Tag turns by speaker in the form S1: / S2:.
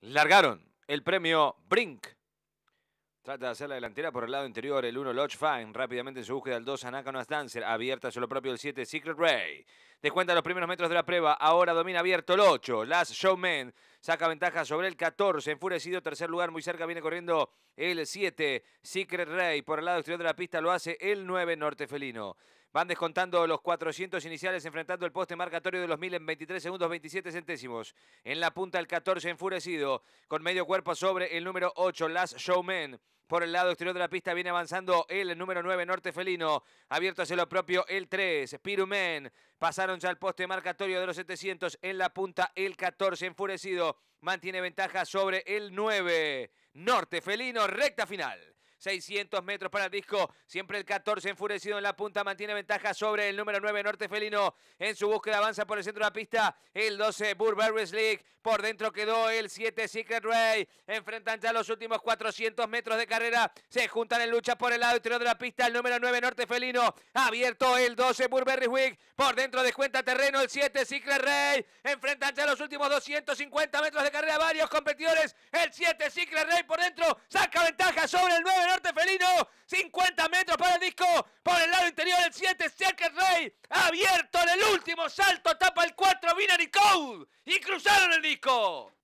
S1: largaron el premio Brink. Trata de hacer la delantera por el lado interior, el 1 Lodge Fine, rápidamente en su búsqueda el 2 anacanas Dancer, abierta solo propio el 7 Secret Ray. cuenta los primeros metros de la prueba, ahora domina abierto el 8, Last Showman, saca ventaja sobre el 14, enfurecido tercer lugar, muy cerca viene corriendo el 7 Secret Ray, por el lado exterior de la pista lo hace el 9 Norte Felino. Van descontando los 400 iniciales enfrentando el poste marcatorio de los 1000 en 23 segundos 27 centésimos. En la punta el 14 enfurecido con medio cuerpo sobre el número 8 Las Showman. Por el lado exterior de la pista viene avanzando el número 9 Norte Felino. Abierto hacia lo propio el 3 Pirumen. Pasaron ya al poste marcatorio de los 700. En la punta el 14 enfurecido. Mantiene ventaja sobre el 9 Norte Felino. Recta final. 600 metros para el disco. Siempre el 14 enfurecido en la punta. Mantiene ventaja sobre el número 9 Norte Felino. En su búsqueda avanza por el centro de la pista. El 12 Burberry slick Por dentro quedó el 7 Secret Ray. Enfrentan ya los últimos 400 metros de carrera. Se juntan en lucha por el lado interior de la pista. El número 9 Norte Felino. Abierto el 12 Burberry Wick. Por dentro descuenta terreno el 7 Secret Ray. Enfrentan ya los últimos 250 metros de carrera. Varios competidores. El 7 Secret Ray por dentro. Saca ventaja sobre el 9 felino. 50 metros para el disco. Por el lado interior del 7. Secker Rey. Abierto en el último salto. Tapa el 4. Binary Code. Y cruzaron el disco.